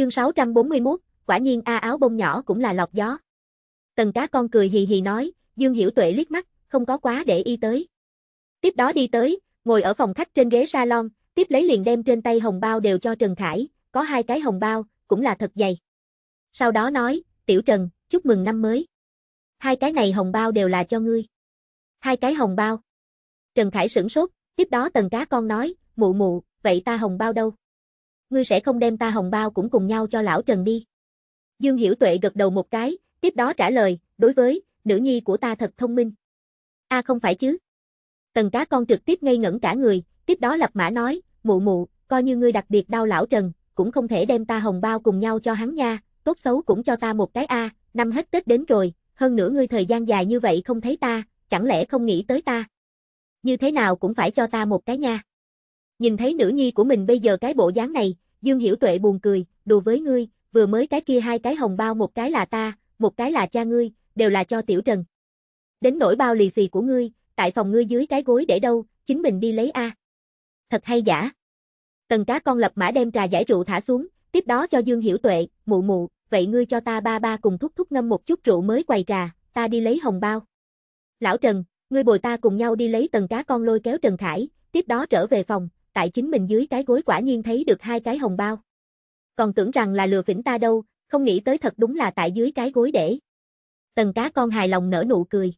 Chương 641, quả nhiên A áo bông nhỏ cũng là lọt gió. Tần cá con cười hì hì nói, Dương Hiểu Tuệ liếc mắt, không có quá để ý tới. Tiếp đó đi tới, ngồi ở phòng khách trên ghế salon, tiếp lấy liền đem trên tay hồng bao đều cho Trần Khải, có hai cái hồng bao, cũng là thật dày. Sau đó nói, Tiểu Trần, chúc mừng năm mới. Hai cái này hồng bao đều là cho ngươi. Hai cái hồng bao. Trần Khải sửng sốt, tiếp đó tần cá con nói, mụ mụ, vậy ta hồng bao đâu? ngươi sẽ không đem ta hồng bao cũng cùng nhau cho lão Trần đi. Dương Hiểu Tuệ gật đầu một cái, tiếp đó trả lời, đối với, nữ nhi của ta thật thông minh. a à không phải chứ. Tần cá con trực tiếp ngây ngẩn cả người, tiếp đó lập mã nói, mụ mụ, coi như ngươi đặc biệt đau lão Trần, cũng không thể đem ta hồng bao cùng nhau cho hắn nha, tốt xấu cũng cho ta một cái a, năm hết Tết đến rồi, hơn nữa ngươi thời gian dài như vậy không thấy ta, chẳng lẽ không nghĩ tới ta. Như thế nào cũng phải cho ta một cái nha. Nhìn thấy nữ nhi của mình bây giờ cái bộ dáng này, Dương Hiểu Tuệ buồn cười, đùa với ngươi, vừa mới cái kia hai cái hồng bao một cái là ta, một cái là cha ngươi, đều là cho Tiểu Trần. Đến nỗi bao lì xì của ngươi, tại phòng ngươi dưới cái gối để đâu, chính mình đi lấy a. Thật hay giả? Tần cá con lập mã đem trà giải rượu thả xuống, tiếp đó cho Dương Hiểu Tuệ, mụ mụ, vậy ngươi cho ta ba ba cùng thúc thúc ngâm một chút rượu mới quầy trà, ta đi lấy hồng bao. Lão Trần, ngươi bồi ta cùng nhau đi lấy tần cá con lôi kéo Trần Khải, tiếp đó trở về phòng, tại chính mình dưới cái gối quả nhiên thấy được hai cái hồng bao. Còn tưởng rằng là lừa phỉnh ta đâu, không nghĩ tới thật đúng là tại dưới cái gối để. Tần cá con hài lòng nở nụ cười.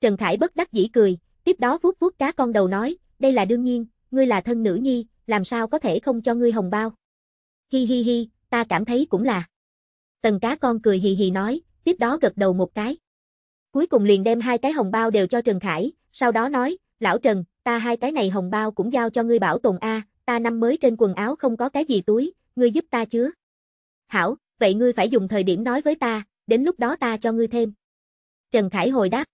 Trần Khải bất đắc dĩ cười, tiếp đó vuốt vuốt cá con đầu nói, đây là đương nhiên, ngươi là thân nữ nhi, làm sao có thể không cho ngươi hồng bao. Hi hi hi, ta cảm thấy cũng là. Tần cá con cười hì hì nói, tiếp đó gật đầu một cái. Cuối cùng liền đem hai cái hồng bao đều cho Trần Khải, sau đó nói, lão Trần, ta hai cái này hồng bao cũng giao cho ngươi bảo tồn a, ta năm mới trên quần áo không có cái gì túi, ngươi giúp ta chứ Hảo, vậy ngươi phải dùng thời điểm nói với ta, đến lúc đó ta cho ngươi thêm. Trần Khải hồi đáp.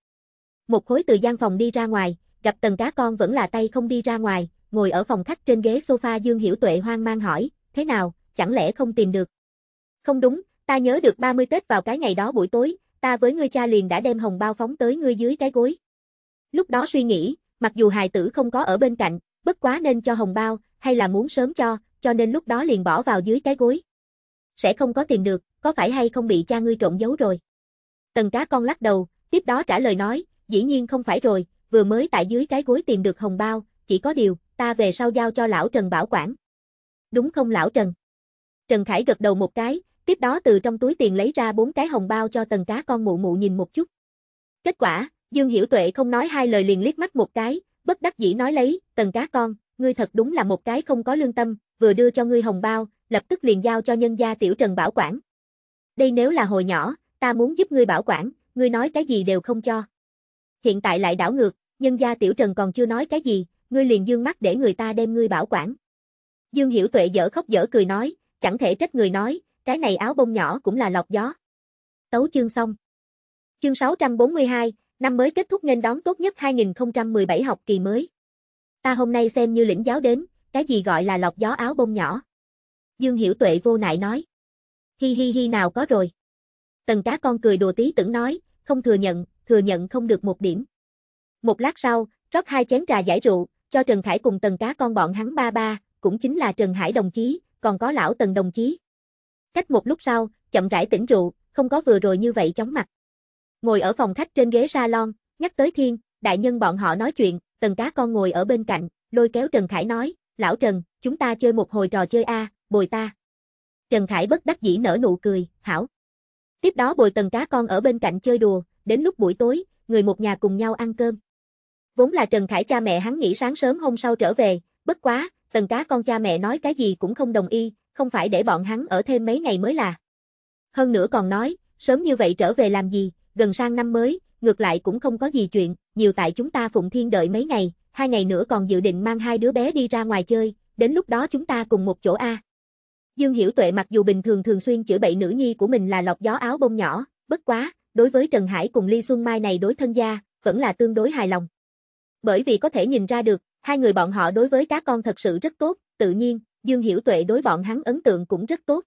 Một khối từ gian phòng đi ra ngoài, gặp tần cá con vẫn là tay không đi ra ngoài, ngồi ở phòng khách trên ghế sofa Dương Hiểu Tuệ hoang mang hỏi, thế nào, chẳng lẽ không tìm được? Không đúng, ta nhớ được 30 Tết vào cái ngày đó buổi tối, ta với ngươi cha liền đã đem hồng bao phóng tới ngươi dưới cái gối. Lúc đó suy nghĩ, Mặc dù hài tử không có ở bên cạnh, bất quá nên cho hồng bao, hay là muốn sớm cho, cho nên lúc đó liền bỏ vào dưới cái gối. Sẽ không có tiền được, có phải hay không bị cha ngươi trộn giấu rồi? Tần cá con lắc đầu, tiếp đó trả lời nói, dĩ nhiên không phải rồi, vừa mới tại dưới cái gối tìm được hồng bao, chỉ có điều, ta về sau giao cho lão Trần bảo quản. Đúng không lão Trần? Trần Khải gật đầu một cái, tiếp đó từ trong túi tiền lấy ra bốn cái hồng bao cho tần cá con mụ mụ nhìn một chút. Kết quả, Dương Hiểu Tuệ không nói hai lời liền liếc mắt một cái, bất đắc dĩ nói lấy, tần cá con, ngươi thật đúng là một cái không có lương tâm, vừa đưa cho ngươi hồng bao, lập tức liền giao cho nhân gia tiểu trần bảo quản. Đây nếu là hồi nhỏ, ta muốn giúp ngươi bảo quản, ngươi nói cái gì đều không cho. Hiện tại lại đảo ngược, nhân gia tiểu trần còn chưa nói cái gì, ngươi liền dương mắt để người ta đem ngươi bảo quản. Dương Hiểu Tuệ dở khóc dở cười nói, chẳng thể trách người nói, cái này áo bông nhỏ cũng là lọc gió. Tấu chương xong. Chương 642, Năm mới kết thúc nên đón tốt nhất 2017 học kỳ mới. Ta hôm nay xem như lĩnh giáo đến, cái gì gọi là lọc gió áo bông nhỏ. Dương Hiểu Tuệ vô nại nói. Hi hi hi nào có rồi. Tần cá con cười đùa tí tưởng nói, không thừa nhận, thừa nhận không được một điểm. Một lát sau, rót hai chén trà giải rượu, cho Trần Khải cùng tần cá con bọn hắn ba ba, cũng chính là Trần Hải đồng chí, còn có lão tần đồng chí. Cách một lúc sau, chậm rãi tỉnh rượu, không có vừa rồi như vậy chóng mặt. Ngồi ở phòng khách trên ghế salon, nhắc tới Thiên, đại nhân bọn họ nói chuyện, Tần Cá Con ngồi ở bên cạnh, lôi kéo Trần Khải nói, lão Trần, chúng ta chơi một hồi trò chơi a, bồi ta. Trần Khải bất đắc dĩ nở nụ cười, hảo. Tiếp đó bồi Tần Cá Con ở bên cạnh chơi đùa, đến lúc buổi tối, người một nhà cùng nhau ăn cơm. Vốn là Trần Khải cha mẹ hắn nghỉ sáng sớm hôm sau trở về, bất quá, Tần Cá Con cha mẹ nói cái gì cũng không đồng ý, không phải để bọn hắn ở thêm mấy ngày mới là. Hơn nữa còn nói, sớm như vậy trở về làm gì, gần sang năm mới, ngược lại cũng không có gì chuyện, nhiều tại chúng ta phụng thiên đợi mấy ngày, hai ngày nữa còn dự định mang hai đứa bé đi ra ngoài chơi, đến lúc đó chúng ta cùng một chỗ A. Dương Hiểu Tuệ mặc dù bình thường thường xuyên chữa bậy nữ nhi của mình là lọc gió áo bông nhỏ, bất quá, đối với Trần Hải cùng Ly Xuân Mai này đối thân gia, vẫn là tương đối hài lòng. Bởi vì có thể nhìn ra được, hai người bọn họ đối với cá con thật sự rất tốt, tự nhiên, Dương Hiểu Tuệ đối bọn hắn ấn tượng cũng rất tốt.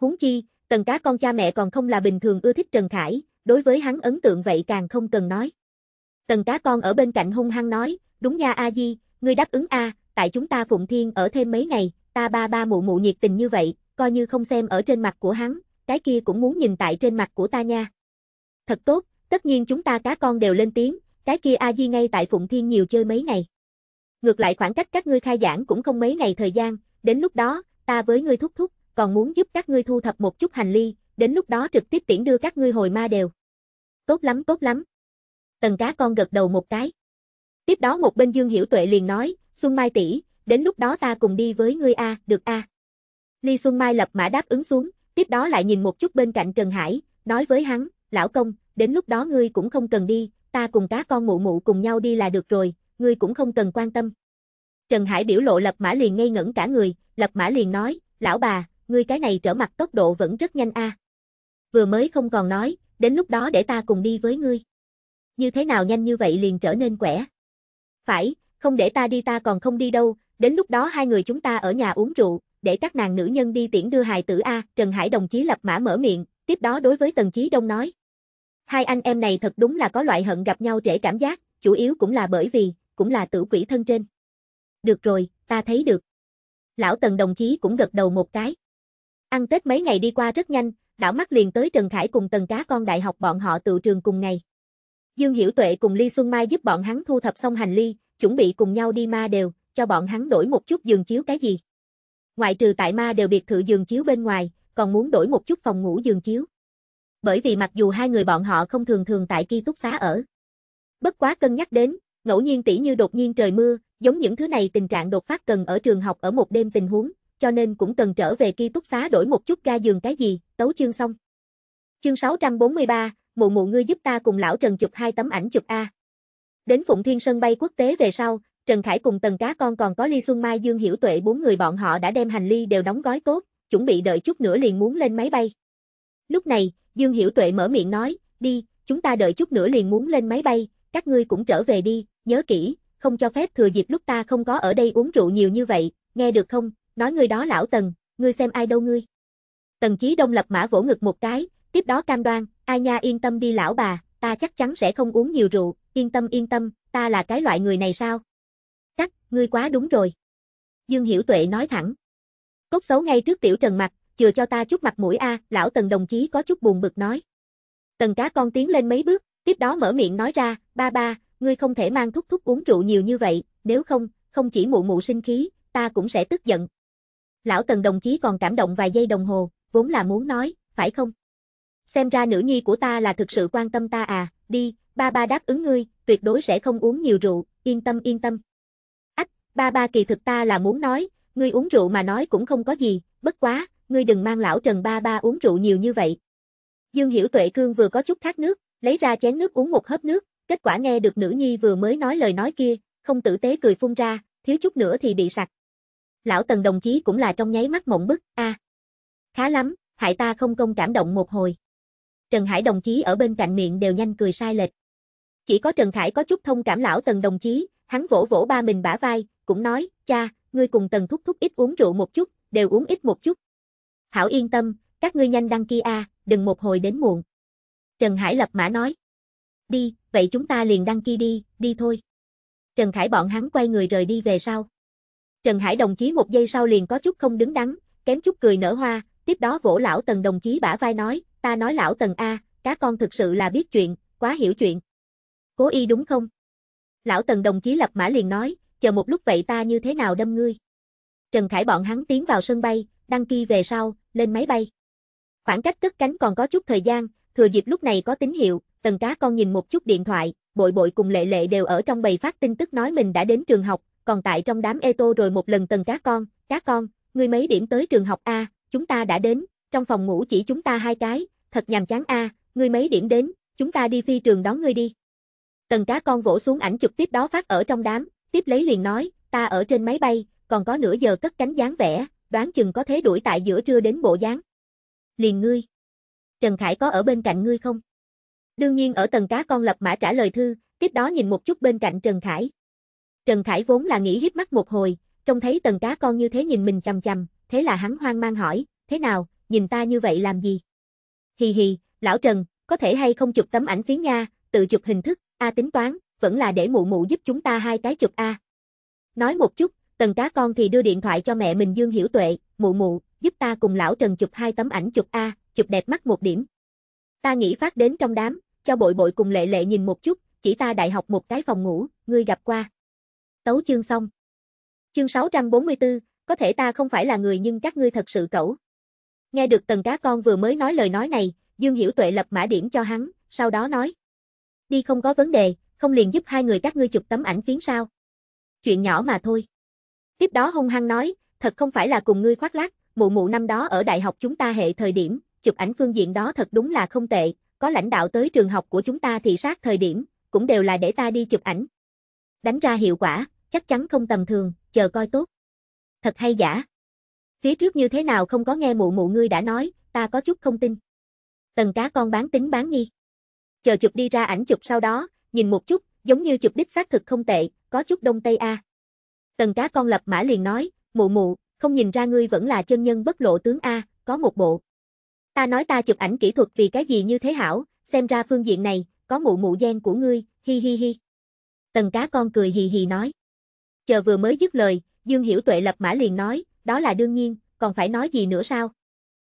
Huống chi, tần cá con cha mẹ còn không là bình thường ưa thích Trần Khải, đối với hắn ấn tượng vậy càng không cần nói. Tần cá con ở bên cạnh hung hăng nói, đúng nha A Di, ngươi đáp ứng A, tại chúng ta Phụng Thiên ở thêm mấy ngày, ta ba ba mụ mụ nhiệt tình như vậy, coi như không xem ở trên mặt của hắn, cái kia cũng muốn nhìn tại trên mặt của ta nha. Thật tốt, tất nhiên chúng ta cá con đều lên tiếng, cái kia A Di ngay tại Phụng Thiên nhiều chơi mấy ngày. Ngược lại khoảng cách các ngươi khai giảng cũng không mấy ngày thời gian, đến lúc đó, ta với ngươi thúc thúc, còn muốn giúp các ngươi thu thập một chút hành lý, đến lúc đó trực tiếp tiễn đưa các ngươi hồi ma đều. Tốt lắm tốt lắm. Tần cá con gật đầu một cái. Tiếp đó một bên Dương Hiểu Tuệ liền nói, Xuân Mai tỷ, đến lúc đó ta cùng đi với ngươi a, được a. Ly Xuân Mai lập mã đáp ứng xuống, tiếp đó lại nhìn một chút bên cạnh Trần Hải, nói với hắn, lão công, đến lúc đó ngươi cũng không cần đi, ta cùng cá con mụ mụ cùng nhau đi là được rồi, ngươi cũng không cần quan tâm. Trần Hải biểu lộ lập mã liền ngây ngẩn cả người, lập mã liền nói, lão bà, ngươi cái này trở mặt tốc độ vẫn rất nhanh a. À vừa mới không còn nói, đến lúc đó để ta cùng đi với ngươi. Như thế nào nhanh như vậy liền trở nên quẻ. Phải, không để ta đi ta còn không đi đâu, đến lúc đó hai người chúng ta ở nhà uống rượu, để các nàng nữ nhân đi tiễn đưa hài tử A, Trần Hải đồng chí lập mã mở miệng, tiếp đó đối với Tần Chí Đông nói. Hai anh em này thật đúng là có loại hận gặp nhau trễ cảm giác, chủ yếu cũng là bởi vì, cũng là tử quỷ thân trên. Được rồi, ta thấy được. Lão Tần đồng chí cũng gật đầu một cái. Ăn Tết mấy ngày đi qua rất nhanh, đảo mắt liền tới Trần Khải cùng Tần Cá con đại học bọn họ tự trường cùng ngày. Dương Hiểu Tuệ cùng Ly Xuân Mai giúp bọn hắn thu thập xong hành ly, chuẩn bị cùng nhau đi ma đều, cho bọn hắn đổi một chút giường chiếu cái gì. Ngoại trừ tại ma đều biệt thự giường chiếu bên ngoài, còn muốn đổi một chút phòng ngủ giường chiếu. Bởi vì mặc dù hai người bọn họ không thường thường tại ký túc xá ở. Bất quá cân nhắc đến, ngẫu nhiên tỉ như đột nhiên trời mưa, giống những thứ này tình trạng đột phát cần ở trường học ở một đêm tình huống, cho nên cũng cần trở về ký túc xá đổi một chút ga giường cái gì, tấu chương xong. Chương 643, mụ mụ ngươi giúp ta cùng lão Trần chụp hai tấm ảnh chụp A. Đến Phụng Thiên Sân bay quốc tế về sau, Trần Khải cùng Tần Cá Con còn có Ly Xuân Mai Dương Hiểu Tuệ bốn người bọn họ đã đem hành lý đều đóng gói tốt, chuẩn bị đợi chút nữa liền muốn lên máy bay. Lúc này, Dương Hiểu Tuệ mở miệng nói, đi, chúng ta đợi chút nữa liền muốn lên máy bay, các ngươi cũng trở về đi, nhớ kỹ, không cho phép thừa dịp lúc ta không có ở đây uống rượu nhiều như vậy, nghe được không, nói ngươi đó lão Tần, ngươi xem ai đâu ngươi. Tần Chí Đông lập mã vỗ ngực một cái, tiếp đó cam đoan, ai nha yên tâm đi lão bà, ta chắc chắn sẽ không uống nhiều rượu, yên tâm yên tâm, ta là cái loại người này sao? chắc, ngươi quá đúng rồi. Dương Hiểu Tuệ nói thẳng. Cốt xấu ngay trước tiểu trần mặt, chừa cho ta chút mặt mũi a, à, lão Tần đồng chí có chút buồn bực nói. Tần cá con tiến lên mấy bước, tiếp đó mở miệng nói ra, ba ba, ngươi không thể mang thúc thúc uống rượu nhiều như vậy, nếu không, không chỉ mụ mụ sinh khí, ta cũng sẽ tức giận, Lão Tần đồng chí còn cảm động vài giây đồng hồ, vốn là muốn nói, phải không? Xem ra nữ nhi của ta là thực sự quan tâm ta à, đi, ba ba đáp ứng ngươi, tuyệt đối sẽ không uống nhiều rượu, yên tâm yên tâm. Ách, ba ba kỳ thực ta là muốn nói, ngươi uống rượu mà nói cũng không có gì, bất quá, ngươi đừng mang lão Trần ba ba uống rượu nhiều như vậy. Dương Hiểu Tuệ Cương vừa có chút khát nước, lấy ra chén nước uống một hớp nước, kết quả nghe được nữ nhi vừa mới nói lời nói kia, không tử tế cười phun ra, thiếu chút nữa thì bị sặc lão tần đồng chí cũng là trong nháy mắt mộng bức, a à, Khá lắm, hại ta không công cảm động một hồi. Trần Hải đồng chí ở bên cạnh miệng đều nhanh cười sai lệch. Chỉ có Trần Khải có chút thông cảm lão tần đồng chí, hắn vỗ vỗ ba mình bả vai, cũng nói, cha, ngươi cùng tần thúc thúc ít uống rượu một chút, đều uống ít một chút. Hảo yên tâm, các ngươi nhanh đăng ký a, đừng một hồi đến muộn. Trần Hải lập mã nói. Đi, vậy chúng ta liền đăng ký đi, đi thôi. Trần Khải bọn hắn quay người rời đi về sau. Trần Hải đồng chí một giây sau liền có chút không đứng đắn, kém chút cười nở hoa, tiếp đó vỗ lão Tần đồng chí bả vai nói, ta nói lão Tần A, cá con thực sự là biết chuyện, quá hiểu chuyện. Cố y đúng không? Lão Tần đồng chí lập mã liền nói, chờ một lúc vậy ta như thế nào đâm ngươi. Trần Khải bọn hắn tiến vào sân bay, đăng ký về sau, lên máy bay. Khoảng cách cất cánh còn có chút thời gian, thừa dịp lúc này có tín hiệu, Tần cá con nhìn một chút điện thoại, bội bội cùng lệ lệ đều ở trong bầy phát tin tức nói mình đã đến trường học, còn tại trong đám Eto rồi một lần tần cá con, cá con, ngươi mấy điểm tới trường học A, chúng ta đã đến, trong phòng ngủ chỉ chúng ta hai cái, thật nhàm chán A, ngươi mấy điểm đến, chúng ta đi phi trường đón ngươi đi. Tần cá con vỗ xuống ảnh chụp tiếp đó phát ở trong đám, tiếp lấy liền nói, ta ở trên máy bay, còn có nửa giờ cất cánh dáng vẻ, đoán chừng có thế đuổi tại giữa trưa đến bộ dáng. Liền ngươi. Trần Khải có ở bên cạnh ngươi không? Đương nhiên ở tầng cá con lập mã trả lời thư, tiếp đó nhìn một chút bên cạnh Trần Khải. Trần Khải vốn là nghĩ hiếp mắt một hồi, trông thấy tần cá con như thế nhìn mình chằm chằm, thế là hắn hoang mang hỏi, thế nào, nhìn ta như vậy làm gì? Hì hì, lão Trần, có thể hay không chụp tấm ảnh phiến nha, tự chụp hình thức, a tính toán, vẫn là để mụ mụ giúp chúng ta hai cái chụp a. Nói một chút, tần cá con thì đưa điện thoại cho mẹ mình Dương Hiểu Tuệ, mụ mụ, giúp ta cùng lão Trần chụp hai tấm ảnh chụp a, chụp đẹp mắt một điểm. Ta nghĩ phát đến trong đám, cho bội bội cùng lệ lệ nhìn một chút, chỉ ta đại học một cái phòng ngủ, ngươi gặp qua. Tấu chương xong. Chương 644, có thể ta không phải là người nhưng các ngươi thật sự cẩu. Nghe được tần cá con vừa mới nói lời nói này, Dương Hiểu Tuệ lập mã điểm cho hắn, sau đó nói. Đi không có vấn đề, không liền giúp hai người các ngươi chụp tấm ảnh phiến sao. Chuyện nhỏ mà thôi. Tiếp đó hung hăng nói, thật không phải là cùng ngươi khoác lác, mụ mụ năm đó ở đại học chúng ta hệ thời điểm, chụp ảnh phương diện đó thật đúng là không tệ, có lãnh đạo tới trường học của chúng ta thị sát thời điểm, cũng đều là để ta đi chụp ảnh. Đánh ra hiệu quả chắc chắn không tầm thường, chờ coi tốt. Thật hay giả? Phía trước như thế nào không có nghe mụ mụ ngươi đã nói, ta có chút không tin. Tần cá con bán tính bán nghi. Chờ chụp đi ra ảnh chụp sau đó, nhìn một chút, giống như chụp đích xác thực không tệ, có chút đông tây a. Tần cá con lập mã liền nói, mụ mụ, không nhìn ra ngươi vẫn là chân nhân bất lộ tướng a, có một bộ. Ta nói ta chụp ảnh kỹ thuật vì cái gì như thế hảo, xem ra phương diện này, có mụ mụ gen của ngươi, hi hi hi. Tần cá con cười hì hì nói. Chờ vừa mới dứt lời, Dương Hiểu Tuệ lập mã liền nói, đó là đương nhiên, còn phải nói gì nữa sao?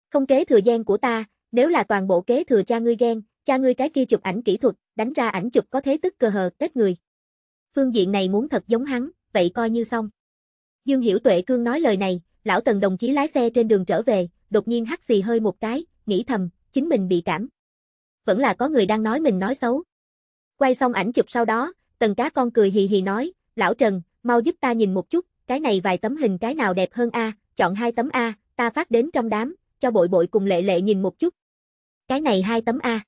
Không kế thừa gian của ta, nếu là toàn bộ kế thừa cha ngươi ghen, cha ngươi cái kia chụp ảnh kỹ thuật, đánh ra ảnh chụp có thế tức cơ hờ, tết người. Phương diện này muốn thật giống hắn, vậy coi như xong. Dương Hiểu Tuệ cương nói lời này, lão Tần đồng chí lái xe trên đường trở về, đột nhiên hắt xì hơi một cái, nghĩ thầm, chính mình bị cảm. Vẫn là có người đang nói mình nói xấu. Quay xong ảnh chụp sau đó, Tần cá con cười hì hì nói, lão Trần, mau giúp ta nhìn một chút, cái này vài tấm hình cái nào đẹp hơn a, chọn hai tấm a, ta phát đến trong đám, cho bội bội cùng lệ lệ nhìn một chút. Cái này hai tấm a.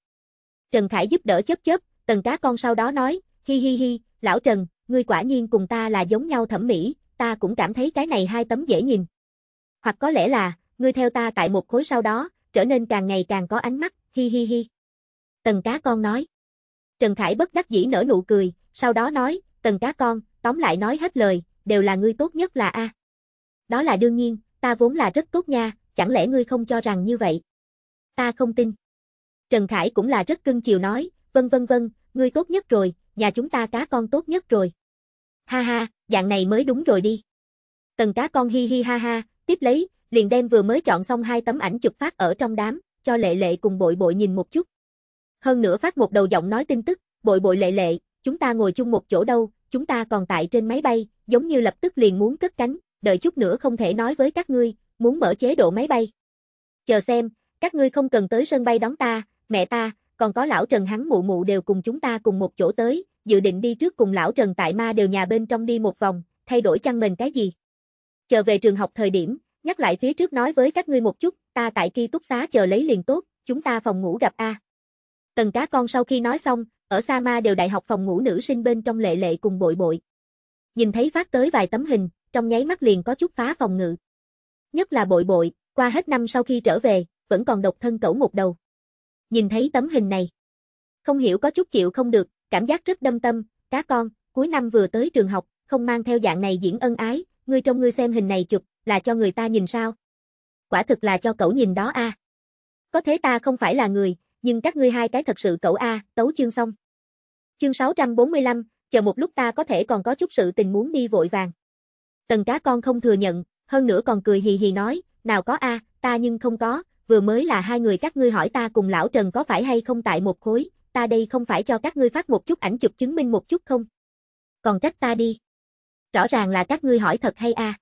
Trần Khải giúp đỡ chớp chớp, tần cá con sau đó nói, hi hi hi, lão Trần, ngươi quả nhiên cùng ta là giống nhau thẩm mỹ, ta cũng cảm thấy cái này hai tấm dễ nhìn. Hoặc có lẽ là, ngươi theo ta tại một khối sau đó, trở nên càng ngày càng có ánh mắt, hi hi hi. Tần cá con nói. Trần Khải bất đắc dĩ nở nụ cười, sau đó nói, tần cá con, tóm lại nói hết lời, đều là ngươi tốt nhất là A. Đó là đương nhiên, ta vốn là rất tốt nha, chẳng lẽ ngươi không cho rằng như vậy? Ta không tin. Trần Khải cũng là rất cưng chiều nói, vân vân vân, ngươi tốt nhất rồi, nhà chúng ta cá con tốt nhất rồi. Ha ha, dạng này mới đúng rồi đi. Tần cá con hi hi ha ha, tiếp lấy, liền đem vừa mới chọn xong hai tấm ảnh chụp phát ở trong đám, cho lệ lệ cùng bội bội nhìn một chút. Hơn nữa phát một đầu giọng nói tin tức, bội bội lệ lệ, chúng ta ngồi chung một chỗ đâu, chúng ta còn tại trên máy bay, giống như lập tức liền muốn cất cánh, đợi chút nữa không thể nói với các ngươi, muốn mở chế độ máy bay. Chờ xem, các ngươi không cần tới sân bay đón ta, mẹ ta, còn có lão Trần hắn mụ mụ đều cùng chúng ta cùng một chỗ tới, dự định đi trước cùng lão Trần tại ma đều nhà bên trong đi một vòng, thay đổi chăn mình cái gì. Chờ về trường học thời điểm, nhắc lại phía trước nói với các ngươi một chút, ta tại ký túc xá chờ lấy liền tốt, chúng ta phòng ngủ gặp A. Tần cá con sau khi nói xong, ở Sa Ma đều đại học phòng ngủ nữ sinh bên trong lệ lệ cùng bội bội. Nhìn thấy phát tới vài tấm hình, trong nháy mắt liền có chút phá phòng ngự. Nhất là bội bội, qua hết năm sau khi trở về, vẫn còn độc thân cẩu một đầu. Nhìn thấy tấm hình này, không hiểu có chút chịu không được, cảm giác rất đâm tâm, cá con, cuối năm vừa tới trường học, không mang theo dạng này diễn ân ái, ngươi trong ngươi xem hình này chụp, là cho người ta nhìn sao? Quả thực là cho cậu nhìn đó a. À. Có thế ta không phải là người, nhưng các ngươi hai cái thật sự cẩu a, tấu chương xong. Chương 645, chờ một lúc ta có thể còn có chút sự tình muốn đi vội vàng. Tần cá con không thừa nhận, hơn nữa còn cười hì hì nói, nào có a, ta nhưng không có, vừa mới là hai người các ngươi hỏi ta cùng lão Trần có phải hay không tại một khối, ta đây không phải cho các ngươi phát một chút ảnh chụp chứng minh một chút không? Còn trách ta đi. Rõ ràng là các ngươi hỏi thật hay a?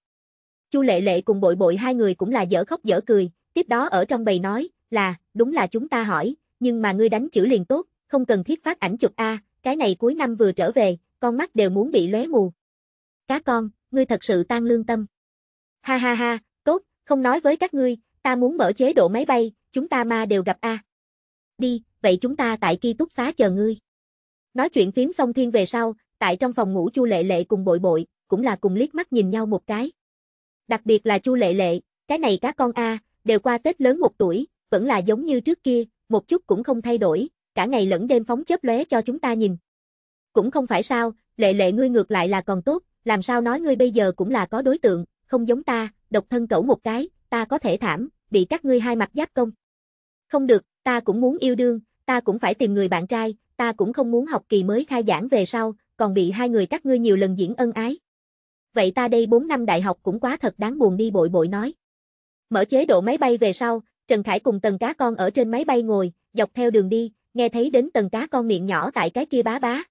Chu Lệ Lệ cùng bội bội hai người cũng là dở khóc dở cười, tiếp đó ở trong bầy nói, là, đúng là chúng ta hỏi, nhưng mà ngươi đánh chữ liền tốt, không cần thiết phát ảnh chụp A, cái này cuối năm vừa trở về, con mắt đều muốn bị lóe mù. Cá con, ngươi thật sự tan lương tâm. Ha ha ha, tốt, không nói với các ngươi, ta muốn mở chế độ máy bay, chúng ta ma đều gặp A. Đi, vậy chúng ta tại ki túc xá chờ ngươi. Nói chuyện phím xong thiên về sau, tại trong phòng ngủ Chu Lệ Lệ cùng bội bội, cũng là cùng liếc mắt nhìn nhau một cái. Đặc biệt là Chu Lệ Lệ, cái này cá con A, đều qua Tết lớn một tuổi, vẫn là giống như trước kia, một chút cũng không thay đổi, cả ngày lẫn đêm phóng chớp lóe cho chúng ta nhìn. Cũng không phải sao, lệ lệ ngươi ngược lại là còn tốt, làm sao nói ngươi bây giờ cũng là có đối tượng, không giống ta, độc thân cẩu một cái, ta có thể thảm, bị các ngươi hai mặt giáp công. Không được, ta cũng muốn yêu đương, ta cũng phải tìm người bạn trai, ta cũng không muốn học kỳ mới khai giảng về sau, còn bị hai người các ngươi nhiều lần diễn ân ái. Vậy ta đây 4 năm đại học cũng quá thật đáng buồn đi bội bội nói. Mở chế độ máy bay về sau, Trần Khải cùng tần cá con ở trên máy bay ngồi, dọc theo đường đi, nghe thấy đến tần cá con miệng nhỏ tại cái kia bá bá.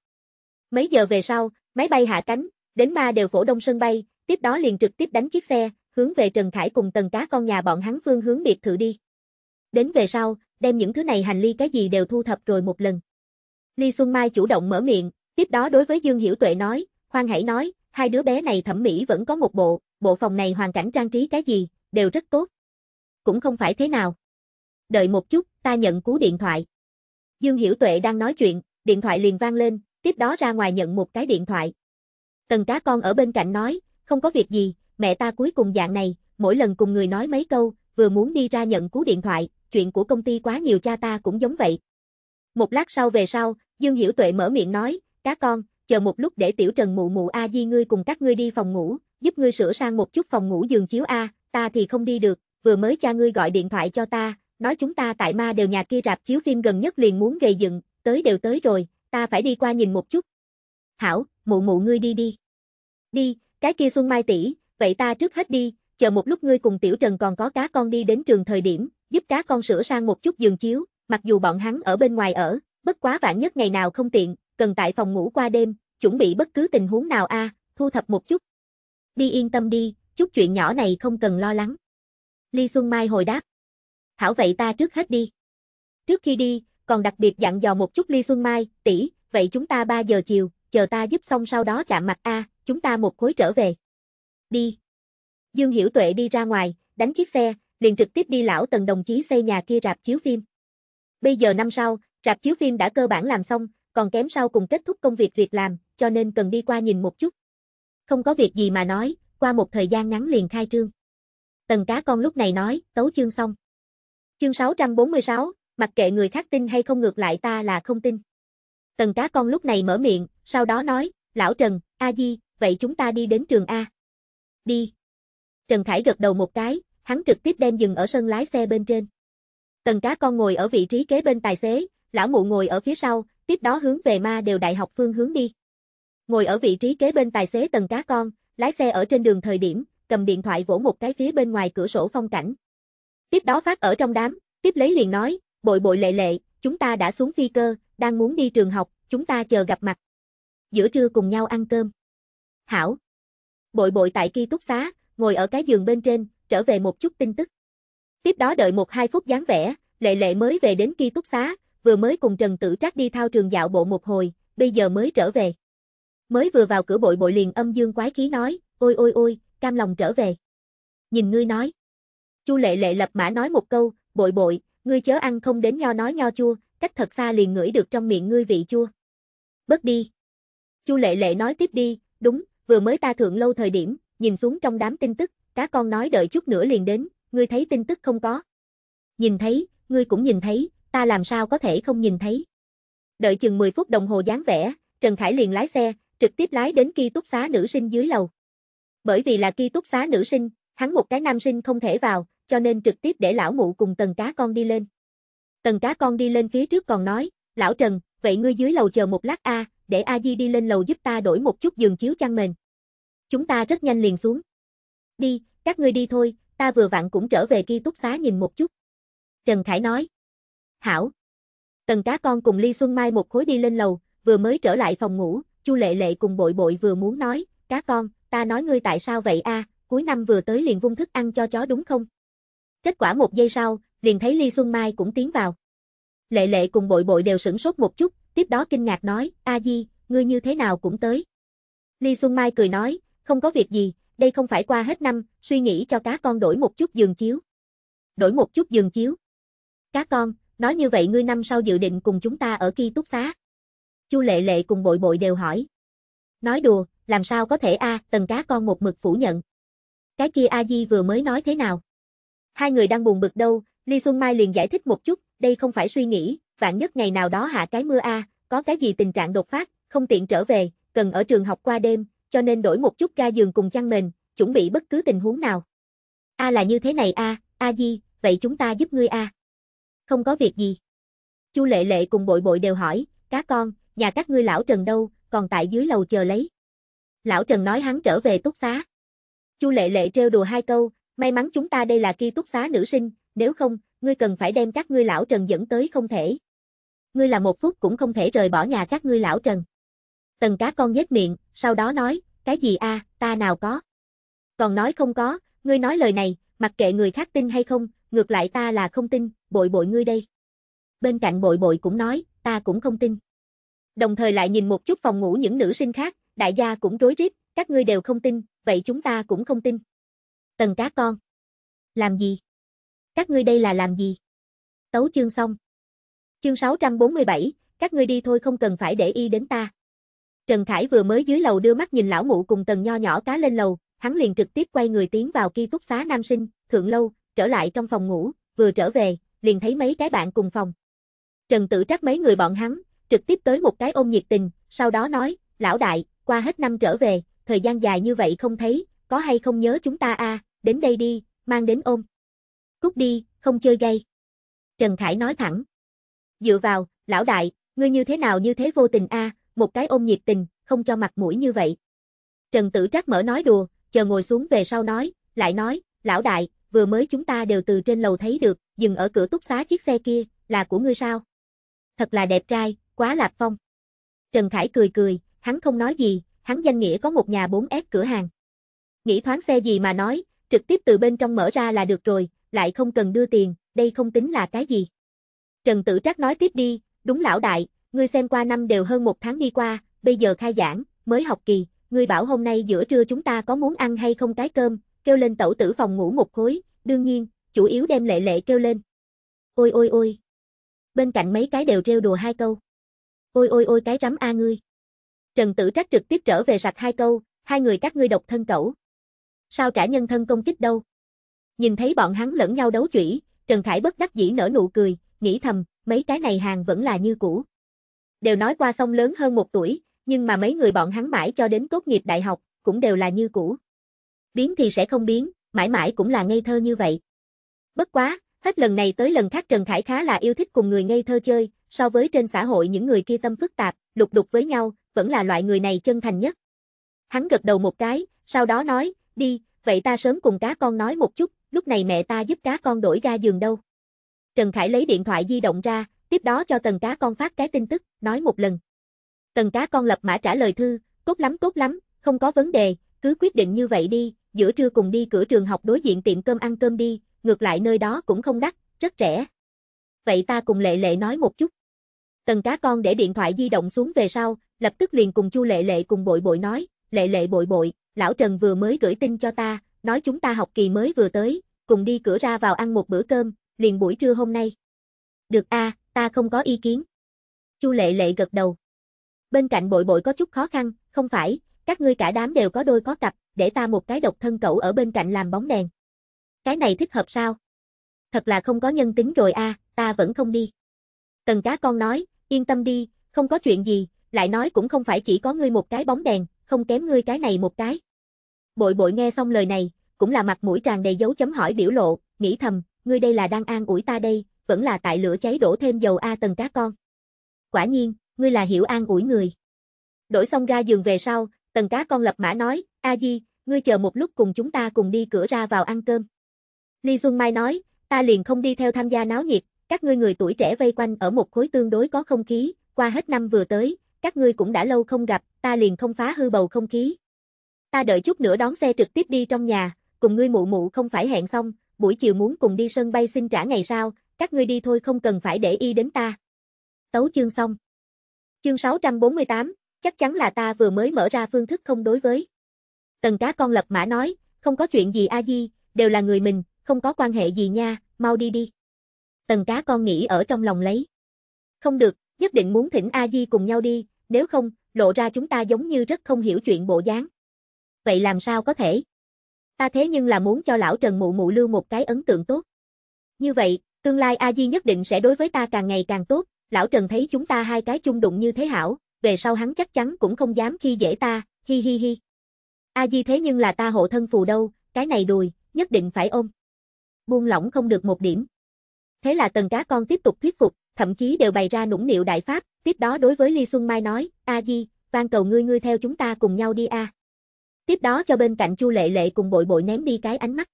Mấy giờ về sau, máy bay hạ cánh, đến ma đều phổ đông sân bay, tiếp đó liền trực tiếp đánh chiếc xe, hướng về Trần Khải cùng tần cá con nhà bọn hắn phương hướng biệt thự đi. Đến về sau, đem những thứ này hành ly cái gì đều thu thập rồi một lần. Ly Xuân Mai chủ động mở miệng, tiếp đó đối với Dương Hiểu Tuệ nói, khoan hãy nói, hai đứa bé này thẩm mỹ vẫn có một bộ, bộ phòng này hoàn cảnh trang trí cái gì, đều rất tốt, cũng không phải thế nào. Đợi một chút, ta nhận cú điện thoại. Dương Hiểu Tuệ đang nói chuyện, điện thoại liền vang lên, tiếp đó ra ngoài nhận một cái điện thoại. Tần cá con ở bên cạnh nói, không có việc gì, mẹ ta cuối cùng dạng này, mỗi lần cùng người nói mấy câu, vừa muốn đi ra nhận cú điện thoại, chuyện của công ty quá nhiều cha ta cũng giống vậy. Một lát sau về sau, Dương Hiểu Tuệ mở miệng nói, cá con, chờ một lúc để tiểu trần mụ mụ A Di ngươi cùng các ngươi đi phòng ngủ, giúp ngươi sửa sang một chút phòng ngủ giường chiếu A, ta thì không đi được, vừa mới cha ngươi gọi điện thoại cho ta, nói chúng ta tại ma đều nhà kia rạp chiếu phim gần nhất liền muốn gây dựng, tới đều tới rồi, ta phải đi qua nhìn một chút. Hảo, mụ mụ ngươi đi đi. Đi, cái kia Xuân Mai tỷ, vậy ta trước hết đi, chờ một lúc ngươi cùng Tiểu Trần còn có cá con đi đến trường thời điểm, giúp cá con sửa sang một chút giường chiếu, mặc dù bọn hắn ở bên ngoài ở, bất quá vạn nhất ngày nào không tiện, cần tại phòng ngủ qua đêm, chuẩn bị bất cứ tình huống nào a, thu thập một chút. Đi yên tâm đi, chút chuyện nhỏ này không cần lo lắng. Ly Xuân Mai hồi đáp. Hảo vậy ta trước hết đi. Trước khi đi, còn đặc biệt dặn dò một chút Ly Xuân Mai, tỷ, vậy chúng ta 3 giờ chiều, chờ ta giúp xong sau đó chạm mặt A, chúng ta một khối trở về. Đi. Dương Hiểu Tuệ đi ra ngoài, đánh chiếc xe, liền trực tiếp đi lão tần đồng chí xây nhà kia rạp chiếu phim. Bây giờ năm sau, rạp chiếu phim đã cơ bản làm xong, còn kém sau cùng kết thúc công việc việc làm, cho nên cần đi qua nhìn một chút. Không có việc gì mà nói, qua một thời gian ngắn liền khai trương. Tần cá con lúc này nói, tấu chương xong. Chương 646, mặc kệ người khác tin hay không ngược lại ta là không tin. Tần cá con lúc này mở miệng, sau đó nói, lão Trần, a di, vậy chúng ta đi đến trường A. Đi. Trần Khải gật đầu một cái, hắn trực tiếp đem dừng ở sân lái xe bên trên. Tần cá con ngồi ở vị trí kế bên tài xế, lão mụ ngồi ở phía sau, tiếp đó hướng về ma đều đại học phương hướng đi. Ngồi ở vị trí kế bên tài xế tần cá con, lái xe ở trên đường thời điểm, cầm điện thoại vỗ một cái phía bên ngoài cửa sổ phong cảnh. Tiếp đó phát ở trong đám, tiếp lấy liền nói, bội bội lệ lệ, chúng ta đã xuống phi cơ, đang muốn đi trường học, chúng ta chờ gặp mặt. Giữa trưa cùng nhau ăn cơm. Hảo. Bội bội tại ký túc xá, ngồi ở cái giường bên trên, trở về một chút tin tức. Tiếp đó đợi một hai phút dáng vẻ, lệ lệ mới về đến ký túc xá, vừa mới cùng Trần Tử Trác đi thao trường dạo bộ một hồi, bây giờ mới trở về. Mới vừa vào cửa bội bội liền âm dương quái khí nói, ôi ôi ôi, cam lòng trở về. Nhìn ngươi nói. Chu lệ lệ lập mã nói một câu, bội bội, ngươi chớ ăn không đến nho nói nho chua, cách thật xa liền ngửi được trong miệng ngươi vị chua. Bớt đi. Chu lệ lệ nói tiếp đi, đúng, vừa mới ta thượng lâu thời điểm, nhìn xuống trong đám tin tức, cá con nói đợi chút nữa liền đến, ngươi thấy tin tức không có. Nhìn thấy, ngươi cũng nhìn thấy, ta làm sao có thể không nhìn thấy. Đợi chừng 10 phút đồng hồ dáng vẻ, Trần Khải liền lái xe, trực tiếp lái đến ký túc xá nữ sinh dưới lầu. Bởi vì là ký túc xá nữ sinh, hắn một cái nam sinh không thể vào, cho nên trực tiếp để lão mụ cùng tần cá con đi lên. Tần cá con đi lên phía trước còn nói, lão Trần, vậy ngươi dưới lầu chờ một lát a, để A Di đi lên lầu giúp ta đổi một chút giường chiếu chăn mền. Chúng ta rất nhanh liền xuống. Đi, các ngươi đi thôi, ta vừa vặn cũng trở về ký túc xá nhìn một chút. Trần Khải nói. Hảo. Tần cá con cùng Ly Xuân Mai một khối đi lên lầu, vừa mới trở lại phòng ngủ, Chu Lệ Lệ cùng bội bội vừa muốn nói, cá con, ta nói ngươi tại sao vậy a, cuối năm vừa tới liền vung thức ăn cho chó đúng không? Kết quả một giây sau, liền thấy Ly Xuân Mai cũng tiến vào. Lệ lệ cùng bội bội đều sửng sốt một chút, tiếp đó kinh ngạc nói, a di, ngươi như thế nào cũng tới. Ly Xuân Mai cười nói, không có việc gì, đây không phải qua hết năm, suy nghĩ cho cá con đổi một chút giường chiếu. Đổi một chút giường chiếu. Cá con, nói như vậy ngươi năm sau dự định cùng chúng ta ở ký túc xá. Chu Lệ Lệ cùng bội bội đều hỏi. Nói đùa, làm sao có thể a, tần cá con một mực phủ nhận. Cái kia A Di vừa mới nói thế nào? Hai người đang buồn bực đâu, Ly Xuân Mai liền giải thích một chút, đây không phải suy nghĩ, vạn nhất ngày nào đó hạ cái mưa a, có cái gì tình trạng đột phát, không tiện trở về, cần ở trường học qua đêm, cho nên đổi một chút ga giường cùng chăn mền, chuẩn bị bất cứ tình huống nào. A là như thế này a, A Di, vậy chúng ta giúp ngươi a. Không có việc gì. Chu Lệ Lệ cùng Bội Bội đều hỏi, cá con, nhà các ngươi lão Trần đâu, còn tại dưới lầu chờ lấy lão Trần nói hắn trở về túc xá. Chu Lệ Lệ trêu đùa hai câu, may mắn chúng ta đây là kỳ túc xá nữ sinh, nếu không, ngươi cần phải đem các ngươi lão Trần dẫn tới không thể. Ngươi là một phút cũng không thể rời bỏ nhà các ngươi lão Trần. Tần cá con nhếch miệng, sau đó nói, cái gì a, ta nào có. Còn nói không có, ngươi nói lời này, mặc kệ người khác tin hay không, ngược lại ta là không tin, bội bội ngươi đây. Bên cạnh bội bội cũng nói, ta cũng không tin. Đồng thời lại nhìn một chút phòng ngủ những nữ sinh khác, đại gia cũng rối rít, các ngươi đều không tin, vậy chúng ta cũng không tin. Tần cá con. Làm gì? Các ngươi đây là làm gì? Tấu chương xong. Chương 647, các ngươi đi thôi không cần phải để y đến ta. Trần Khải vừa mới dưới lầu đưa mắt nhìn lão mụ cùng tần nho nhỏ cá lên lầu, hắn liền trực tiếp quay người tiến vào ký túc xá nam sinh, thượng lâu, trở lại trong phòng ngủ, vừa trở về, liền thấy mấy cái bạn cùng phòng. Trần Tử Trắc mấy người bọn hắn, trực tiếp tới một cái ôm nhiệt tình, sau đó nói, lão đại, qua hết năm trở về, thời gian dài như vậy không thấy, có hay không nhớ chúng ta a à, đến đây đi, mang đến ôm. Cút đi, không chơi gay. Trần Khải nói thẳng. Dựa vào, lão đại, ngươi như thế nào như thế vô tình a à, một cái ôm nhiệt tình, không cho mặt mũi như vậy. Trần Tử Trác mở nói đùa, chờ ngồi xuống về sau nói, lại nói, lão đại, vừa mới chúng ta đều từ trên lầu thấy được, dừng ở cửa túc xá chiếc xe kia, là của ngươi sao? Thật là đẹp trai, quá lạp phong. Trần Khải cười cười, hắn không nói gì, hắn danh nghĩa có một nhà 4S cửa hàng. Nghĩ thoáng xe gì mà nói, trực tiếp từ bên trong mở ra là được rồi, lại không cần đưa tiền, đây không tính là cái gì. Trần Tử Trác nói tiếp đi, đúng lão đại, ngươi xem qua năm đều hơn một tháng đi qua, bây giờ khai giảng, mới học kỳ, ngươi bảo hôm nay giữa trưa chúng ta có muốn ăn hay không cái cơm, kêu lên tẩu tử phòng ngủ một khối, đương nhiên, chủ yếu đem lệ lệ kêu lên. Ôi ôi ôi. Bên cạnh mấy cái đều trêu đùa hai câu. Ôi ôi ôi cái rắm a ngươi. Trần Tử Trác trực tiếp trở về sạch hai câu, hai người các ngươi độc thân cẩu. Sao trả nhân thân công kích đâu? Nhìn thấy bọn hắn lẫn nhau đấu chủy, Trần Khải bất đắc dĩ nở nụ cười, nghĩ thầm, mấy cái này hàng vẫn là như cũ. Đều nói qua sông lớn hơn một tuổi, nhưng mà mấy người bọn hắn mãi cho đến tốt nghiệp đại học, cũng đều là như cũ. Biến thì sẽ không biến, mãi mãi cũng là ngây thơ như vậy. Bất quá, hết lần này tới lần khác Trần Khải khá là yêu thích cùng người ngây thơ chơi, so với trên xã hội những người kia tâm phức tạp, lục đục với nhau, vẫn là loại người này chân thành nhất. Hắn gật đầu một cái, sau đó nói, đi, vậy ta sớm cùng cá con nói một chút, lúc này mẹ ta giúp cá con đổi ra giường đâu. Trần Khải lấy điện thoại di động ra, tiếp đó cho tần cá con phát cái tin tức, nói một lần. Tần cá con lập mã trả lời thư, tốt lắm tốt lắm, không có vấn đề, cứ quyết định như vậy đi, giữa trưa cùng đi cửa trường học đối diện tiệm cơm ăn cơm đi, ngược lại nơi đó cũng không đắt, rất rẻ. Vậy ta cùng Lệ Lệ nói một chút. Tần cá con để điện thoại di động xuống về sau, lập tức liền cùng Chu Lệ Lệ cùng bội bội nói, Lệ Lệ bội bội, lão Trần vừa mới gửi tin cho ta, nói chúng ta học kỳ mới vừa tới, cùng đi cửa ra vào ăn một bữa cơm, liền buổi trưa hôm nay. Được a, à, ta không có ý kiến. Chu Lệ Lệ gật đầu. Bên cạnh bội bội có chút khó khăn, không phải, các ngươi cả đám đều có đôi có cặp, để ta một cái độc thân cậu ở bên cạnh làm bóng đèn. Cái này thích hợp sao? Thật là không có nhân tính rồi a, à, ta vẫn không đi. Tần cá con nói, yên tâm đi, không có chuyện gì, lại nói cũng không phải chỉ có ngươi một cái bóng đèn, không kém ngươi cái này một cái. Bội bội nghe xong lời này, cũng là mặt mũi tràn đầy dấu chấm hỏi biểu lộ, nghĩ thầm, ngươi đây là đang an ủi ta đây, vẫn là tại lửa cháy đổ thêm dầu A tầng cá con. Quả nhiên, ngươi là hiểu an ủi người. Đổi xong ga giường về sau, tầng cá con lập mã nói, A Di, ngươi chờ một lúc cùng chúng ta cùng đi cửa ra vào ăn cơm. Ly Xuân Mai nói, ta liền không đi theo tham gia náo nhiệt, các ngươi người tuổi trẻ vây quanh ở một khối tương đối có không khí, qua hết năm vừa tới, các ngươi cũng đã lâu không gặp, ta liền không phá hư bầu không khí. Ta đợi chút nữa đón xe trực tiếp đi trong nhà, cùng ngươi mụ mụ không phải hẹn xong, buổi chiều muốn cùng đi sân bay xin trả ngày sau, các ngươi đi thôi không cần phải để y đến ta. Tấu chương xong. Chương 648, chắc chắn là ta vừa mới mở ra phương thức không đối với. Tần cá con lập mã nói, không có chuyện gì a di, đều là người mình, không có quan hệ gì nha, mau đi đi. Tần cá con nghĩ ở trong lòng lấy. Không được, nhất định muốn thỉnh a di cùng nhau đi, nếu không, lộ ra chúng ta giống như rất không hiểu chuyện bộ dáng. Vậy làm sao có thể? Ta thế nhưng là muốn cho lão Trần Mụ Mụ lưu một cái ấn tượng tốt. Như vậy, tương lai A Di nhất định sẽ đối với ta càng ngày càng tốt, lão Trần thấy chúng ta hai cái chung đụng như thế hảo, về sau hắn chắc chắn cũng không dám khi dễ ta, hi hi hi. A Di thế nhưng là ta hộ thân phù đâu, cái này đùi, nhất định phải ôm. Buông lỏng không được một điểm. Thế là tần cá con tiếp tục thuyết phục, thậm chí đều bày ra nũng nịu đại pháp, tiếp đó đối với Ly Xuân Mai nói, a di, van cầu ngươi ngươi theo chúng ta cùng nhau đi a. Tiếp đó cho bên cạnh Chu Lệ Lệ cùng bội bội ném đi cái ánh mắt.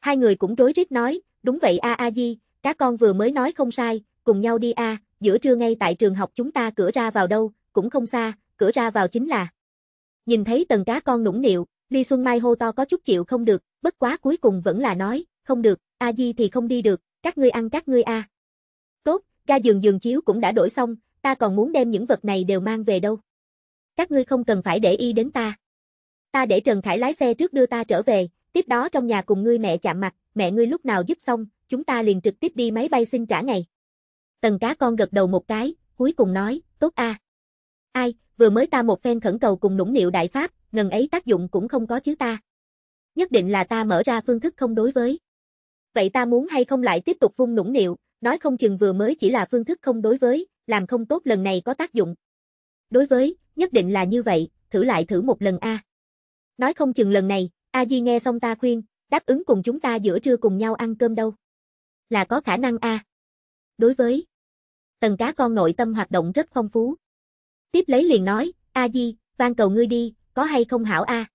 Hai người cũng rối rít nói, đúng vậy a a di, các con vừa mới nói không sai, cùng nhau đi a, giữa trưa ngay tại trường học chúng ta cửa ra vào đâu, cũng không xa, cửa ra vào chính là. Nhìn thấy tầng cá con nũng nịu, Ly Xuân Mai hô to có chút chịu không được, bất quá cuối cùng vẫn là nói, không được, a di thì không đi được, các ngươi ăn các ngươi a. À ga giường giường chiếu cũng đã đổi xong, ta còn muốn đem những vật này đều mang về đâu. Các ngươi không cần phải để ý đến ta. Ta để Trần Khải lái xe trước đưa ta trở về, tiếp đó trong nhà cùng ngươi mẹ chạm mặt, mẹ ngươi lúc nào giúp xong, chúng ta liền trực tiếp đi máy bay xin trả ngày. Tần cá con gật đầu một cái, cuối cùng nói, tốt a. À. Ai, vừa mới ta một phen khẩn cầu cùng nũng nịu đại pháp, ngần ấy tác dụng cũng không có chứ ta. Nhất định là ta mở ra phương thức không đối với. Vậy ta muốn hay không lại tiếp tục vung nũng nịu, nói không chừng vừa mới chỉ là phương thức không đối với, làm không tốt lần này có tác dụng. Đối với, nhất định là như vậy, thử lại thử một lần a. Nói không chừng lần này, A Di nghe xong ta khuyên, đáp ứng cùng chúng ta giữa trưa cùng nhau ăn cơm đâu. Là có khả năng a. Đối với, tần cá con nội tâm hoạt động rất phong phú. Tiếp lấy liền nói, A Di, van cầu ngươi đi, có hay không hảo a.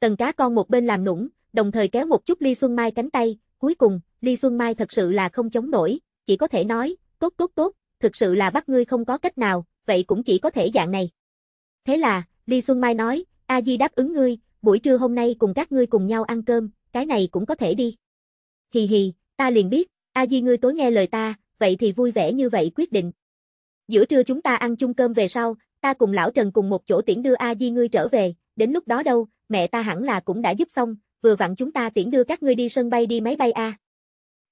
Tần cá con một bên làm nũng, đồng thời kéo một chút Ly Xuân Mai cánh tay, cuối cùng, Ly Xuân Mai thật sự là không chống nổi, chỉ có thể nói, tốt tốt tốt, thực sự là bắt ngươi không có cách nào, vậy cũng chỉ có thể dạng này. Thế là, ly Xuân Mai nói, A Di đáp ứng ngươi, buổi trưa hôm nay cùng các ngươi cùng nhau ăn cơm, cái này cũng có thể đi. Hì hì, ta liền biết, A Di ngươi tối nghe lời ta, vậy thì vui vẻ như vậy quyết định. Giữa trưa chúng ta ăn chung cơm về sau, ta cùng lão Trần cùng một chỗ tiễn đưa A Di ngươi trở về, đến lúc đó đâu, mẹ ta hẳn là cũng đã giúp xong, vừa vặn chúng ta tiễn đưa các ngươi đi sân bay đi máy bay A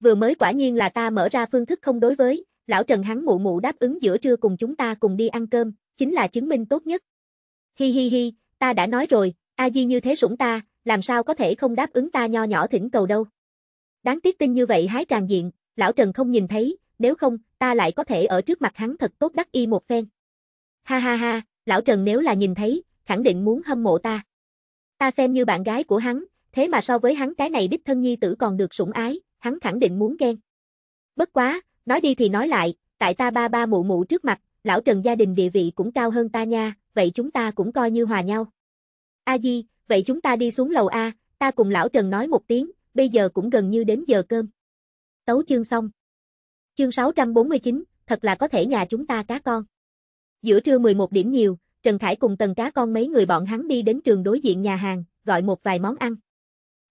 vừa mới quả nhiên là ta mở ra phương thức không đối với, lão Trần hắn mụ mụ đáp ứng giữa trưa cùng chúng ta cùng đi ăn cơm, chính là chứng minh tốt nhất. Hi hi hi, ta đã nói rồi, A Di như thế sủng ta, làm sao có thể không đáp ứng ta nho nhỏ thỉnh cầu đâu. Đáng tiếc tin như vậy hái tràn diện, lão Trần không nhìn thấy, nếu không, ta lại có thể ở trước mặt hắn thật tốt đắc y một phen. Ha ha ha, lão Trần nếu là nhìn thấy, khẳng định muốn hâm mộ ta. Ta xem như bạn gái của hắn, thế mà so với hắn cái này đích thân nhi tử còn được sủng ái, hắn khẳng định muốn ghen. Bất quá, nói đi thì nói lại, tại ta ba ba mụ mụ trước mặt, lão Trần gia đình địa vị cũng cao hơn ta nha, vậy chúng ta cũng coi như hòa nhau. A Di, vậy chúng ta đi xuống lầu A, ta cùng lão Trần nói một tiếng, bây giờ cũng gần như đến giờ cơm. Tấu chương xong. Chương 649, thật là có thể nhà chúng ta cá con. Giữa trưa 11 điểm nhiều, Trần Khải cùng tần cá con mấy người bọn hắn đi đến trường đối diện nhà hàng, gọi một vài món ăn.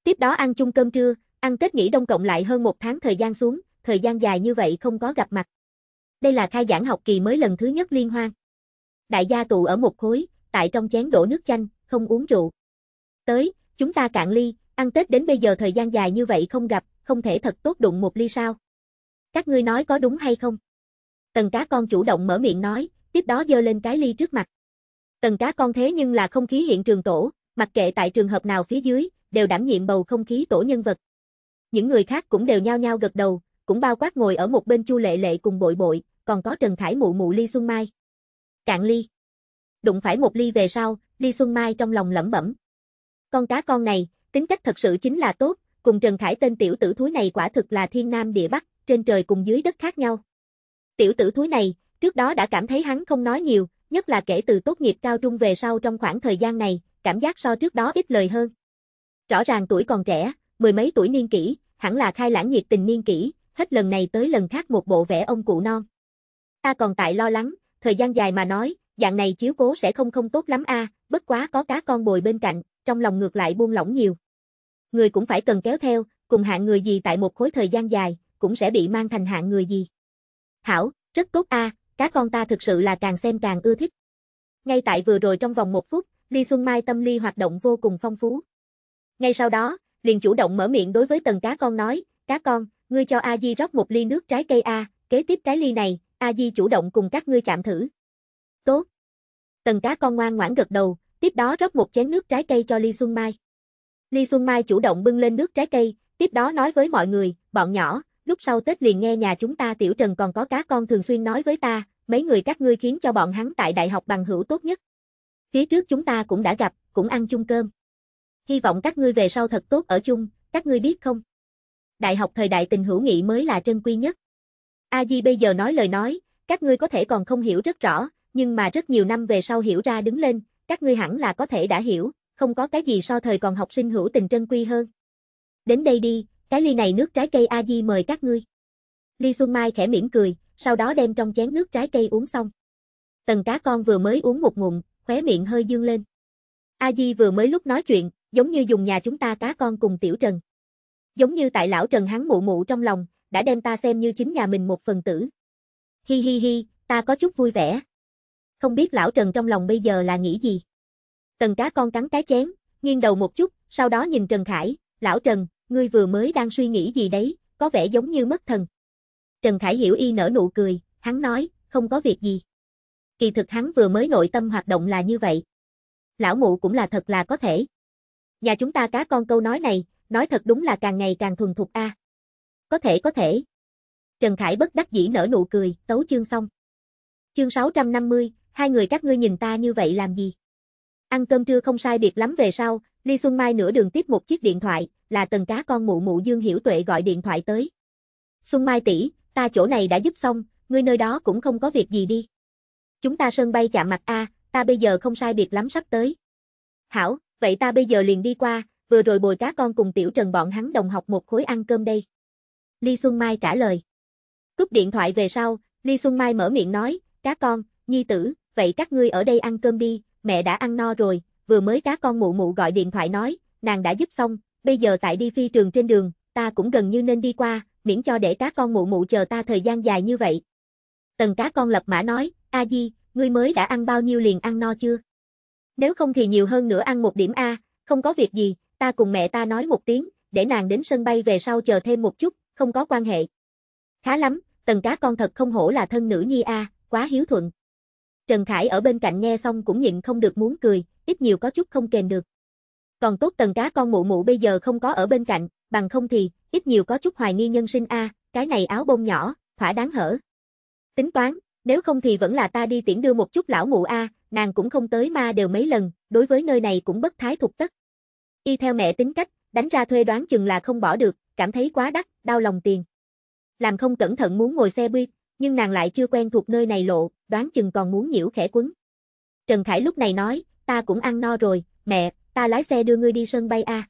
Tiếp đó ăn chung cơm trưa, Ăn Tết nghỉ đông cộng lại hơn một tháng thời gian xuống, thời gian dài như vậy không có gặp mặt. Đây là khai giảng học kỳ mới lần thứ nhất liên hoan. Đại gia tụ ở một khối, tại trong chén đổ nước chanh, không uống rượu. Tới, chúng ta cạn ly, ăn Tết đến bây giờ thời gian dài như vậy không gặp, không thể thật tốt đụng một ly sao. Các ngươi nói có đúng hay không? Tần cá con chủ động mở miệng nói, tiếp đó dơ lên cái ly trước mặt. Tần cá con thế nhưng là không khí hiện trường tổ, mặc kệ tại trường hợp nào phía dưới, đều đảm nhiệm bầu không khí tổ nhân vật. Những người khác cũng đều nhao nhao gật đầu, cũng bao quát ngồi ở một bên Chu Lệ Lệ cùng bội bội, còn có Trần Khải mụ mụ Ly Xuân Mai. Cạn ly. Đụng phải một ly về sau, Ly Xuân Mai trong lòng lẩm bẩm. Con cá con này, tính cách thật sự chính là tốt, cùng Trần Khải tên tiểu tử thúi này quả thực là thiên nam địa bắc, trên trời cùng dưới đất khác nhau. Tiểu tử thúi này, trước đó đã cảm thấy hắn không nói nhiều, nhất là kể từ tốt nghiệp cao trung về sau trong khoảng thời gian này, cảm giác so trước đó ít lời hơn. Rõ ràng tuổi còn trẻ, mười mấy tuổi niên kỷ, hẳn là khai lãng nhiệt tình niên kỷ, hết lần này tới lần khác một bộ vẽ ông cụ non. Ta còn tại lo lắng, thời gian dài mà nói, dạng này chiếu cố sẽ không không tốt lắm a, bất quá có cá con bồi bên cạnh, trong lòng ngược lại buông lỏng nhiều. Người cũng phải cần kéo theo, cùng hạng người gì tại một khối thời gian dài, cũng sẽ bị mang thành hạng người gì. Hảo, rất tốt a, cá con ta thực sự là càng xem càng ưa thích. Ngay tại vừa rồi trong vòng một phút, Ly Xuân Mai tâm lý hoạt động vô cùng phong phú. Ngay sau đó, liền chủ động mở miệng đối với tần cá con nói, cá con, ngươi cho A Di rót một ly nước trái cây A, kế tiếp cái ly này, A Di chủ động cùng các ngươi chạm thử. Tốt. Tần cá con ngoan ngoãn gật đầu, tiếp đó rót một chén nước trái cây cho Ly Xuân Mai. Ly Xuân Mai chủ động bưng lên nước trái cây, tiếp đó nói với mọi người, bọn nhỏ, lúc sau Tết liền nghe nhà chúng ta Tiểu Trần còn có cá con thường xuyên nói với ta, mấy người các ngươi khiến cho bọn hắn tại đại học bằng hữu tốt nhất. Phía trước chúng ta cũng đã gặp, cũng ăn chung cơm hy vọng các ngươi về sau thật tốt ở chung, các ngươi biết không? Đại học thời đại tình hữu nghị mới là trân quý nhất. A Di bây giờ nói lời nói, các ngươi có thể còn không hiểu rất rõ, nhưng mà rất nhiều năm về sau hiểu ra đứng lên, các ngươi hẳn là có thể đã hiểu, không có cái gì so thời còn học sinh hữu tình trân quý hơn. Đến đây đi, cái ly này nước trái cây A Di mời các ngươi. Ly Xuân Mai khẽ mỉm cười, sau đó đem trong chén nước trái cây uống xong. Tần cá con vừa mới uống một ngụm, khóe miệng hơi dương lên. A Di vừa mới lúc nói chuyện, giống như dùng nhà chúng ta cá con cùng tiểu Trần. Giống như tại lão Trần hắn mụ mụ trong lòng, đã đem ta xem như chính nhà mình một phần tử. Hi hi hi, ta có chút vui vẻ. Không biết lão Trần trong lòng bây giờ là nghĩ gì? Tần cá con cắn cái chén, nghiêng đầu một chút, sau đó nhìn Trần Khải, lão Trần, ngươi vừa mới đang suy nghĩ gì đấy, có vẻ giống như mất thần. Trần Khải hiểu y nở nụ cười, hắn nói, không có việc gì. Kỳ thực hắn vừa mới nội tâm hoạt động là như vậy. Lão mụ cũng là thật là có thể. Nhà chúng ta cá con câu nói này, nói thật đúng là càng ngày càng thuần thục a. À. Có thể có thể. Trần Khải bất đắc dĩ nở nụ cười, tấu chương xong. Chương 650, hai người các ngươi nhìn ta như vậy làm gì? Ăn cơm trưa không sai biệt lắm về sau, Ly Xuân Mai nửa đường tiếp một chiếc điện thoại, là tần cá con mụ mụ Dương Hiểu Tuệ gọi điện thoại tới. Xuân Mai tỷ, ta chỗ này đã giúp xong, ngươi nơi đó cũng không có việc gì đi. Chúng ta sân bay chạm mặt a, ta bây giờ không sai biệt lắm sắp tới. Hảo, vậy ta bây giờ liền đi qua, vừa rồi bồi cá con cùng tiểu trần bọn hắn đồng học một khối ăn cơm đây. Ly Xuân Mai trả lời. Cúp điện thoại về sau, Ly Xuân Mai mở miệng nói, cá con, nhi tử, vậy các ngươi ở đây ăn cơm đi, mẹ đã ăn no rồi, vừa mới cá con mụ mụ gọi điện thoại nói, nàng đã giúp xong, bây giờ tại đi phi trường trên đường, ta cũng gần như nên đi qua, miễn cho để cá con mụ mụ chờ ta thời gian dài như vậy. Tần cá con lập mã nói, a di, ngươi mới đã ăn bao nhiêu liền ăn no chưa? Nếu không thì nhiều hơn nữa ăn một điểm A, không có việc gì, ta cùng mẹ ta nói một tiếng, để nàng đến sân bay về sau chờ thêm một chút, không có quan hệ. Khá lắm, tần cá con thật không hổ là thân nữ nhi A, quá hiếu thuận. Trần Khải ở bên cạnh nghe xong cũng nhịn không được muốn cười, ít nhiều có chút không kềm được. Còn tốt tần cá con mụ mụ bây giờ không có ở bên cạnh, bằng không thì, ít nhiều có chút hoài nghi nhân sinh A, cái này áo bông nhỏ, thỏa đáng hở. Tính toán, nếu không thì vẫn là ta đi tiễn đưa một chút lão mụ A, nàng cũng không tới ma đều mấy lần, đối với nơi này cũng bất thái thục tất. Y theo mẹ tính cách, đánh ra thuê đoán chừng là không bỏ được, cảm thấy quá đắt, đau lòng tiền. Làm không cẩn thận muốn ngồi xe buýt, nhưng nàng lại chưa quen thuộc nơi này lộ, đoán chừng còn muốn nhiễu khẽ quấn. Trần Khải lúc này nói, ta cũng ăn no rồi, mẹ, ta lái xe đưa ngươi đi sân bay a.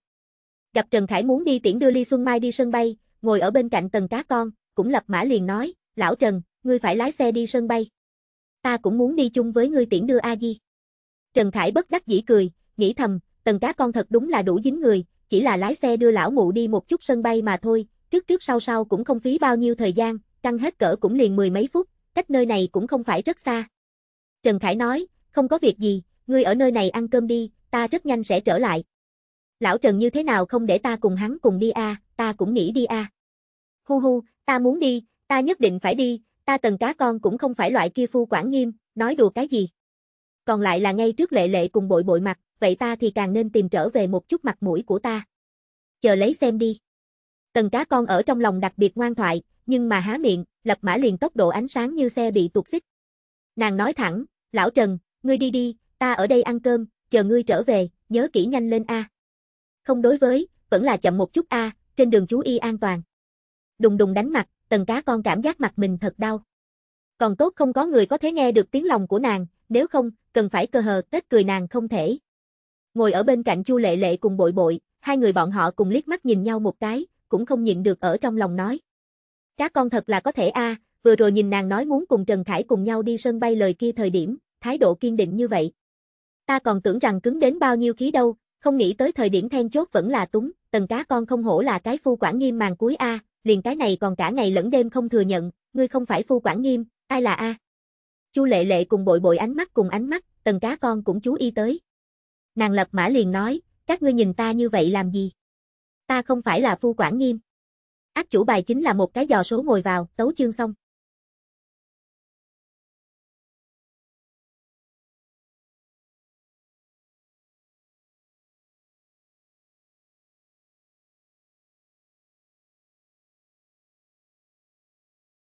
Gặp Trần Khải muốn đi tiễn đưa Ly Xuân Mai đi sân bay, ngồi ở bên cạnh tầng cá con, cũng lập mã liền nói, lão Trần, ngươi phải lái xe đi sân bay ta cũng muốn đi chung với ngươi tiễn đưa A-di. Trần Khải bất đắc dĩ cười, nghĩ thầm, tần cá con thật đúng là đủ dính người, chỉ là lái xe đưa lão mụ đi một chút sân bay mà thôi, trước trước sau sau cũng không phí bao nhiêu thời gian, căng hết cỡ cũng liền mười mấy phút, cách nơi này cũng không phải rất xa. Trần Khải nói, không có việc gì, ngươi ở nơi này ăn cơm đi, ta rất nhanh sẽ trở lại. Lão Trần như thế nào không để ta cùng hắn cùng đi a, ta cũng nghĩ đi a. Hu hu, ta muốn đi, ta nhất định phải đi, Ta tần cá con cũng không phải loại kia phu quản nghiêm, nói đùa cái gì. Còn lại là ngay trước lệ lệ cùng bội bội mặt, vậy ta thì càng nên tìm trở về một chút mặt mũi của ta. Chờ lấy xem đi. Tần cá con ở trong lòng đặc biệt ngoan thoại, nhưng mà há miệng, lập mã liền tốc độ ánh sáng như xe bị tuột xích. Nàng nói thẳng, lão Trần, ngươi đi đi, ta ở đây ăn cơm, chờ ngươi trở về, nhớ kỹ nhanh lên a. Không đối với, vẫn là chậm một chút a, trên đường chú ý an toàn. Đùng đùng đánh mặt, tần cá con cảm giác mặt mình thật đau. Còn tốt không có người có thể nghe được tiếng lòng của nàng, nếu không, cần phải cơ hờ tết cười nàng không thể. Ngồi ở bên cạnh Chu Lệ Lệ cùng bội bội, hai người bọn họ cùng liếc mắt nhìn nhau một cái, cũng không nhịn được ở trong lòng nói. Cá con thật là có thể a, à, vừa rồi nhìn nàng nói muốn cùng Trần Khải cùng nhau đi sân bay lời kia thời điểm, thái độ kiên định như vậy. Ta còn tưởng rằng cứng đến bao nhiêu khí đâu, không nghĩ tới thời điểm then chốt vẫn là túng, tần cá con không hổ là cái phu quản nghiêm màng cuối a, à, liền cái này còn cả ngày lẫn đêm không thừa nhận, ngươi không phải phu quản nghiêm, ai là a? Chu Lệ Lệ cùng bội bội ánh mắt cùng ánh mắt, tần cá con cũng chú ý tới. Nàng lập mã liền nói, các ngươi nhìn ta như vậy làm gì? Ta không phải là phu quản nghiêm. Ác chủ bài chính là một cái giò số ngồi vào, tấu chương xong.